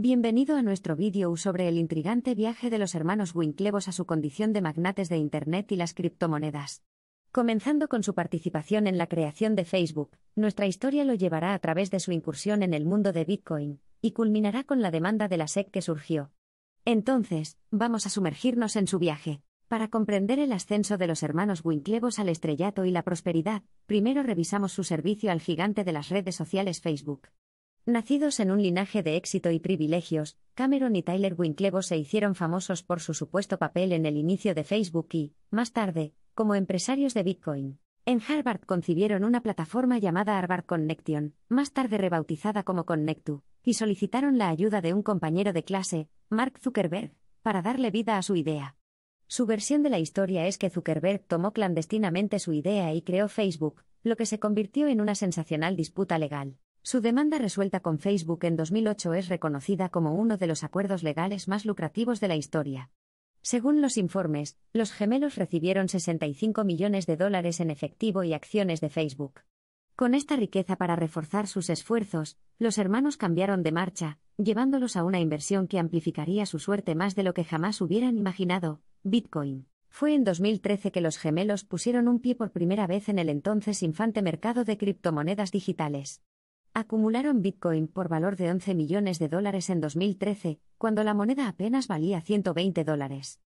Bienvenido a nuestro vídeo sobre el intrigante viaje de los hermanos Winklevos a su condición de magnates de Internet y las criptomonedas. Comenzando con su participación en la creación de Facebook, nuestra historia lo llevará a través de su incursión en el mundo de Bitcoin, y culminará con la demanda de la SEC que surgió. Entonces, vamos a sumergirnos en su viaje. Para comprender el ascenso de los hermanos Winklevos al estrellato y la prosperidad, primero revisamos su servicio al gigante de las redes sociales Facebook. Nacidos en un linaje de éxito y privilegios, Cameron y Tyler Winklevoss se hicieron famosos por su supuesto papel en el inicio de Facebook y, más tarde, como empresarios de Bitcoin. En Harvard concibieron una plataforma llamada Harvard Connection, más tarde rebautizada como Connectu, y solicitaron la ayuda de un compañero de clase, Mark Zuckerberg, para darle vida a su idea. Su versión de la historia es que Zuckerberg tomó clandestinamente su idea y creó Facebook, lo que se convirtió en una sensacional disputa legal. Su demanda resuelta con Facebook en 2008 es reconocida como uno de los acuerdos legales más lucrativos de la historia. Según los informes, los gemelos recibieron 65 millones de dólares en efectivo y acciones de Facebook. Con esta riqueza para reforzar sus esfuerzos, los hermanos cambiaron de marcha, llevándolos a una inversión que amplificaría su suerte más de lo que jamás hubieran imaginado, Bitcoin. Fue en 2013 que los gemelos pusieron un pie por primera vez en el entonces infante mercado de criptomonedas digitales acumularon Bitcoin por valor de 11 millones de dólares en 2013, cuando la moneda apenas valía 120 dólares.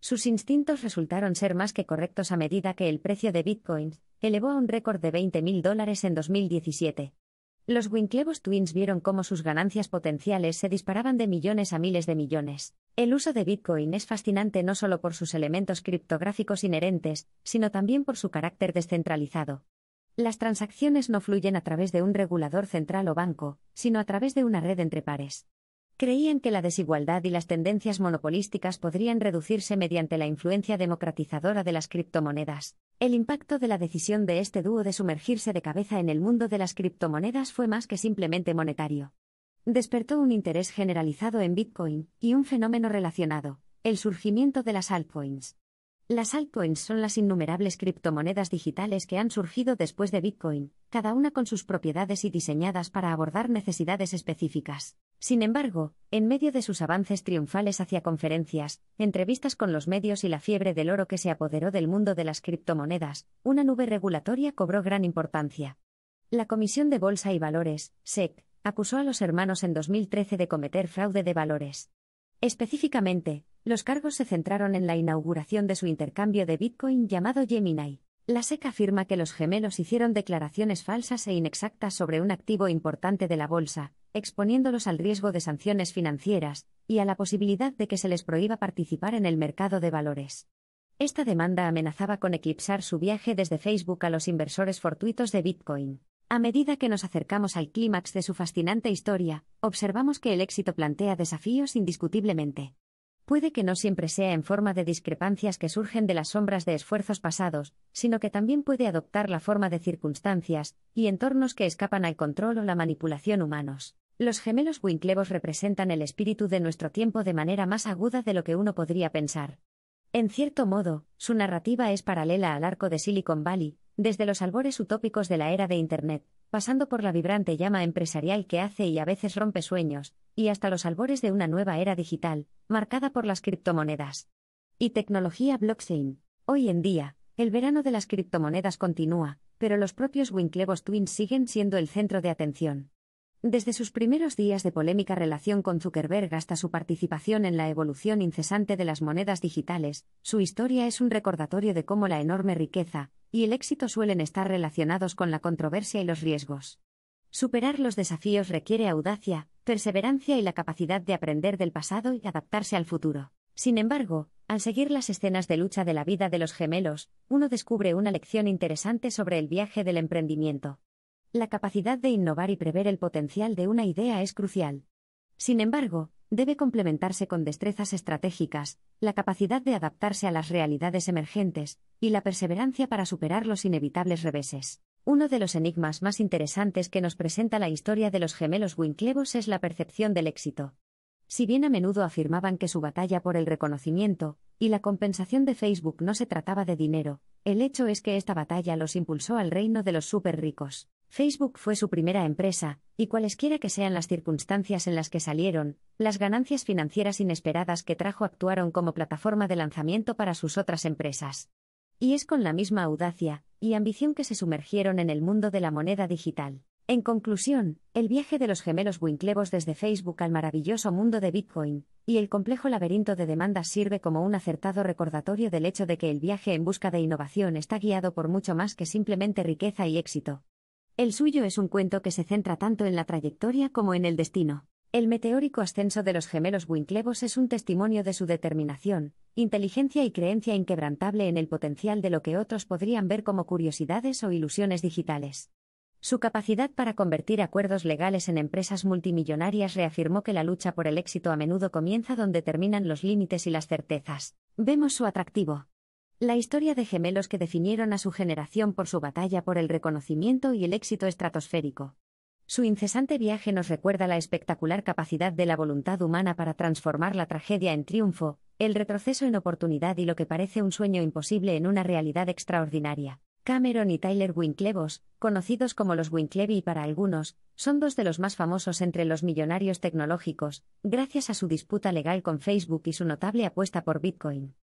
Sus instintos resultaron ser más que correctos a medida que el precio de Bitcoin elevó a un récord de mil dólares en 2017. Los Winklevoss Twins vieron cómo sus ganancias potenciales se disparaban de millones a miles de millones. El uso de Bitcoin es fascinante no solo por sus elementos criptográficos inherentes, sino también por su carácter descentralizado. Las transacciones no fluyen a través de un regulador central o banco, sino a través de una red entre pares. Creían que la desigualdad y las tendencias monopolísticas podrían reducirse mediante la influencia democratizadora de las criptomonedas. El impacto de la decisión de este dúo de sumergirse de cabeza en el mundo de las criptomonedas fue más que simplemente monetario. Despertó un interés generalizado en Bitcoin y un fenómeno relacionado, el surgimiento de las altcoins. Las altcoins son las innumerables criptomonedas digitales que han surgido después de Bitcoin, cada una con sus propiedades y diseñadas para abordar necesidades específicas. Sin embargo, en medio de sus avances triunfales hacia conferencias, entrevistas con los medios y la fiebre del oro que se apoderó del mundo de las criptomonedas, una nube regulatoria cobró gran importancia. La Comisión de Bolsa y Valores, SEC, acusó a los hermanos en 2013 de cometer fraude de valores. Específicamente, los cargos se centraron en la inauguración de su intercambio de Bitcoin llamado Gemini. La SEC afirma que los gemelos hicieron declaraciones falsas e inexactas sobre un activo importante de la bolsa, exponiéndolos al riesgo de sanciones financieras y a la posibilidad de que se les prohíba participar en el mercado de valores. Esta demanda amenazaba con eclipsar su viaje desde Facebook a los inversores fortuitos de Bitcoin. A medida que nos acercamos al clímax de su fascinante historia, observamos que el éxito plantea desafíos indiscutiblemente puede que no siempre sea en forma de discrepancias que surgen de las sombras de esfuerzos pasados, sino que también puede adoptar la forma de circunstancias y entornos que escapan al control o la manipulación humanos. Los gemelos Winclevos representan el espíritu de nuestro tiempo de manera más aguda de lo que uno podría pensar. En cierto modo, su narrativa es paralela al arco de Silicon Valley, desde los albores utópicos de la era de Internet, pasando por la vibrante llama empresarial que hace y a veces rompe sueños, y hasta los albores de una nueva era digital, marcada por las criptomonedas. Y tecnología blockchain. Hoy en día, el verano de las criptomonedas continúa, pero los propios Winklevoss Twins siguen siendo el centro de atención. Desde sus primeros días de polémica relación con Zuckerberg hasta su participación en la evolución incesante de las monedas digitales, su historia es un recordatorio de cómo la enorme riqueza, y el éxito suelen estar relacionados con la controversia y los riesgos. Superar los desafíos requiere audacia, perseverancia y la capacidad de aprender del pasado y adaptarse al futuro. Sin embargo, al seguir las escenas de lucha de la vida de los gemelos, uno descubre una lección interesante sobre el viaje del emprendimiento. La capacidad de innovar y prever el potencial de una idea es crucial. Sin embargo, debe complementarse con destrezas estratégicas, la capacidad de adaptarse a las realidades emergentes, y la perseverancia para superar los inevitables reveses. Uno de los enigmas más interesantes que nos presenta la historia de los gemelos Winklevoss es la percepción del éxito. Si bien a menudo afirmaban que su batalla por el reconocimiento y la compensación de Facebook no se trataba de dinero, el hecho es que esta batalla los impulsó al reino de los superricos. Facebook fue su primera empresa, y cualesquiera que sean las circunstancias en las que salieron, las ganancias financieras inesperadas que trajo actuaron como plataforma de lanzamiento para sus otras empresas. Y es con la misma audacia y ambición que se sumergieron en el mundo de la moneda digital. En conclusión, el viaje de los gemelos Winclevos desde Facebook al maravilloso mundo de Bitcoin y el complejo laberinto de demandas sirve como un acertado recordatorio del hecho de que el viaje en busca de innovación está guiado por mucho más que simplemente riqueza y éxito. El suyo es un cuento que se centra tanto en la trayectoria como en el destino. El meteórico ascenso de los gemelos Winklevos es un testimonio de su determinación, inteligencia y creencia inquebrantable en el potencial de lo que otros podrían ver como curiosidades o ilusiones digitales. Su capacidad para convertir acuerdos legales en empresas multimillonarias reafirmó que la lucha por el éxito a menudo comienza donde terminan los límites y las certezas. Vemos su atractivo. La historia de gemelos que definieron a su generación por su batalla por el reconocimiento y el éxito estratosférico. Su incesante viaje nos recuerda la espectacular capacidad de la voluntad humana para transformar la tragedia en triunfo, el retroceso en oportunidad y lo que parece un sueño imposible en una realidad extraordinaria. Cameron y Tyler Winklevoss, conocidos como los Winklevi para algunos, son dos de los más famosos entre los millonarios tecnológicos, gracias a su disputa legal con Facebook y su notable apuesta por Bitcoin.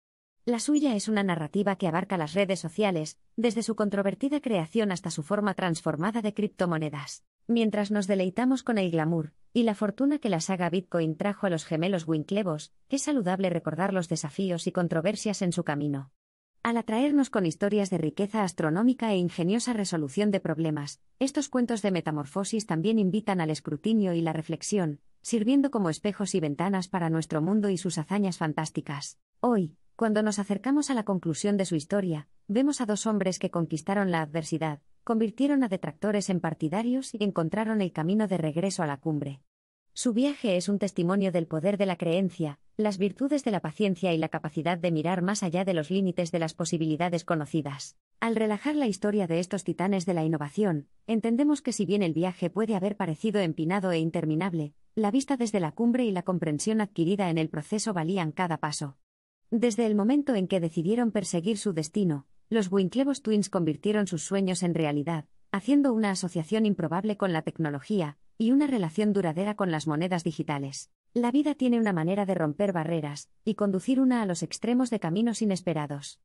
La suya es una narrativa que abarca las redes sociales, desde su controvertida creación hasta su forma transformada de criptomonedas. Mientras nos deleitamos con el glamour y la fortuna que la saga Bitcoin trajo a los gemelos Winclevos, es saludable recordar los desafíos y controversias en su camino. Al atraernos con historias de riqueza astronómica e ingeniosa resolución de problemas, estos cuentos de metamorfosis también invitan al escrutinio y la reflexión, sirviendo como espejos y ventanas para nuestro mundo y sus hazañas fantásticas. Hoy, cuando nos acercamos a la conclusión de su historia, vemos a dos hombres que conquistaron la adversidad, convirtieron a detractores en partidarios y encontraron el camino de regreso a la cumbre. Su viaje es un testimonio del poder de la creencia, las virtudes de la paciencia y la capacidad de mirar más allá de los límites de las posibilidades conocidas. Al relajar la historia de estos titanes de la innovación, entendemos que si bien el viaje puede haber parecido empinado e interminable, la vista desde la cumbre y la comprensión adquirida en el proceso valían cada paso. Desde el momento en que decidieron perseguir su destino, los Winklevoss Twins convirtieron sus sueños en realidad, haciendo una asociación improbable con la tecnología y una relación duradera con las monedas digitales. La vida tiene una manera de romper barreras y conducir una a los extremos de caminos inesperados.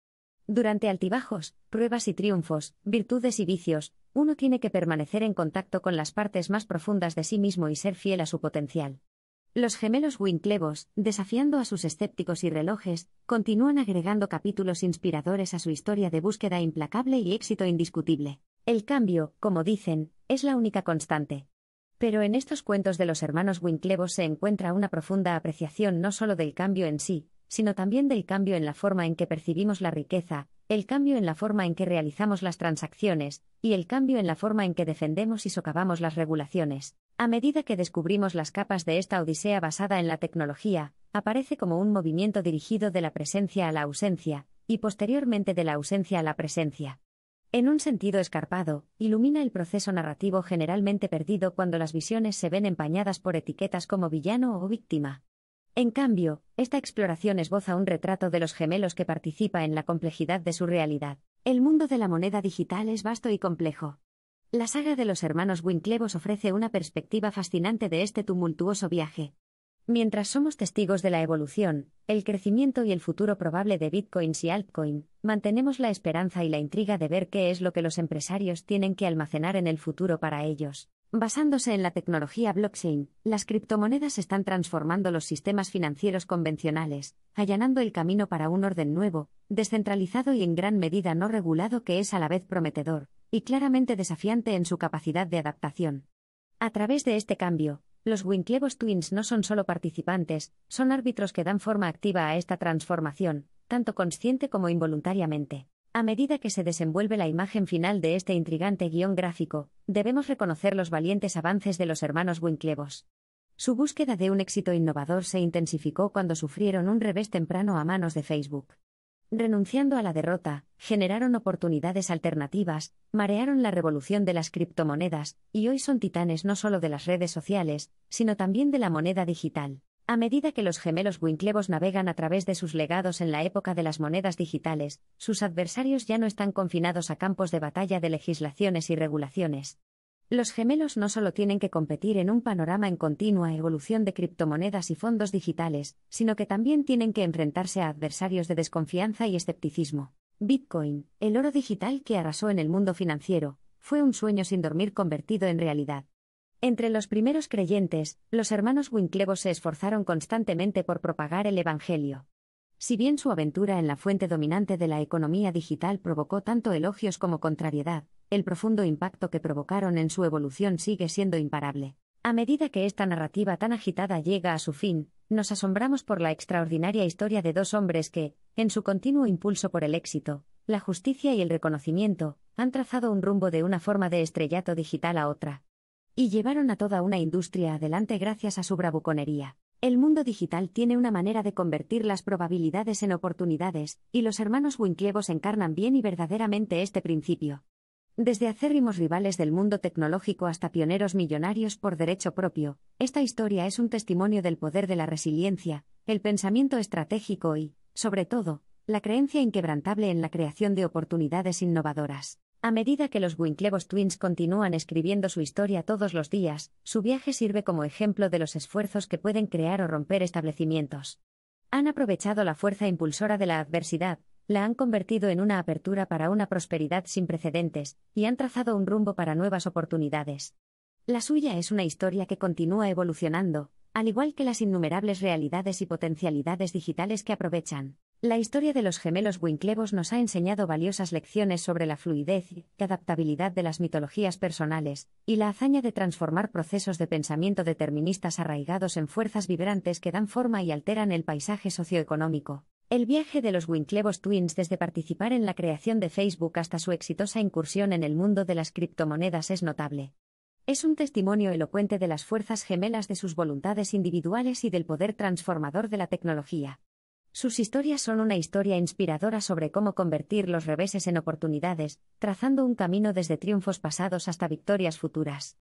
Durante altibajos, pruebas y triunfos, virtudes y vicios, uno tiene que permanecer en contacto con las partes más profundas de sí mismo y ser fiel a su potencial. Los gemelos Winclevos, desafiando a sus escépticos y relojes, continúan agregando capítulos inspiradores a su historia de búsqueda implacable y éxito indiscutible. El cambio, como dicen, es la única constante. Pero en estos cuentos de los hermanos Winklevos se encuentra una profunda apreciación no solo del cambio en sí, sino también del cambio en la forma en que percibimos la riqueza, el cambio en la forma en que realizamos las transacciones, y el cambio en la forma en que defendemos y socavamos las regulaciones. A medida que descubrimos las capas de esta odisea basada en la tecnología, aparece como un movimiento dirigido de la presencia a la ausencia, y posteriormente de la ausencia a la presencia. En un sentido escarpado, ilumina el proceso narrativo generalmente perdido cuando las visiones se ven empañadas por etiquetas como villano o víctima. En cambio, esta exploración esboza un retrato de los gemelos que participa en la complejidad de su realidad. El mundo de la moneda digital es vasto y complejo. La saga de los hermanos Winklevoss ofrece una perspectiva fascinante de este tumultuoso viaje. Mientras somos testigos de la evolución, el crecimiento y el futuro probable de bitcoins y altcoin, mantenemos la esperanza y la intriga de ver qué es lo que los empresarios tienen que almacenar en el futuro para ellos. Basándose en la tecnología blockchain, las criptomonedas están transformando los sistemas financieros convencionales, allanando el camino para un orden nuevo, descentralizado y en gran medida no regulado que es a la vez prometedor, y claramente desafiante en su capacidad de adaptación. A través de este cambio, los Winklevoss Twins no son solo participantes, son árbitros que dan forma activa a esta transformación, tanto consciente como involuntariamente. A medida que se desenvuelve la imagen final de este intrigante guión gráfico, debemos reconocer los valientes avances de los hermanos Winklevoss. Su búsqueda de un éxito innovador se intensificó cuando sufrieron un revés temprano a manos de Facebook renunciando a la derrota, generaron oportunidades alternativas, marearon la revolución de las criptomonedas, y hoy son titanes no solo de las redes sociales, sino también de la moneda digital. A medida que los gemelos Winclevos navegan a través de sus legados en la época de las monedas digitales, sus adversarios ya no están confinados a campos de batalla de legislaciones y regulaciones. Los gemelos no solo tienen que competir en un panorama en continua evolución de criptomonedas y fondos digitales, sino que también tienen que enfrentarse a adversarios de desconfianza y escepticismo. Bitcoin, el oro digital que arrasó en el mundo financiero, fue un sueño sin dormir convertido en realidad. Entre los primeros creyentes, los hermanos Winklevoss se esforzaron constantemente por propagar el Evangelio. Si bien su aventura en la fuente dominante de la economía digital provocó tanto elogios como contrariedad, el profundo impacto que provocaron en su evolución sigue siendo imparable. A medida que esta narrativa tan agitada llega a su fin, nos asombramos por la extraordinaria historia de dos hombres que, en su continuo impulso por el éxito, la justicia y el reconocimiento, han trazado un rumbo de una forma de estrellato digital a otra. Y llevaron a toda una industria adelante gracias a su bravuconería. El mundo digital tiene una manera de convertir las probabilidades en oportunidades, y los hermanos Winklevoss encarnan bien y verdaderamente este principio. Desde acérrimos rivales del mundo tecnológico hasta pioneros millonarios por derecho propio, esta historia es un testimonio del poder de la resiliencia, el pensamiento estratégico y, sobre todo, la creencia inquebrantable en la creación de oportunidades innovadoras. A medida que los Winklevoss Twins continúan escribiendo su historia todos los días, su viaje sirve como ejemplo de los esfuerzos que pueden crear o romper establecimientos. Han aprovechado la fuerza impulsora de la adversidad, la han convertido en una apertura para una prosperidad sin precedentes, y han trazado un rumbo para nuevas oportunidades. La suya es una historia que continúa evolucionando, al igual que las innumerables realidades y potencialidades digitales que aprovechan. La historia de los gemelos Winclevos nos ha enseñado valiosas lecciones sobre la fluidez y adaptabilidad de las mitologías personales, y la hazaña de transformar procesos de pensamiento deterministas arraigados en fuerzas vibrantes que dan forma y alteran el paisaje socioeconómico. El viaje de los Winklevoss Twins desde participar en la creación de Facebook hasta su exitosa incursión en el mundo de las criptomonedas es notable. Es un testimonio elocuente de las fuerzas gemelas de sus voluntades individuales y del poder transformador de la tecnología. Sus historias son una historia inspiradora sobre cómo convertir los reveses en oportunidades, trazando un camino desde triunfos pasados hasta victorias futuras.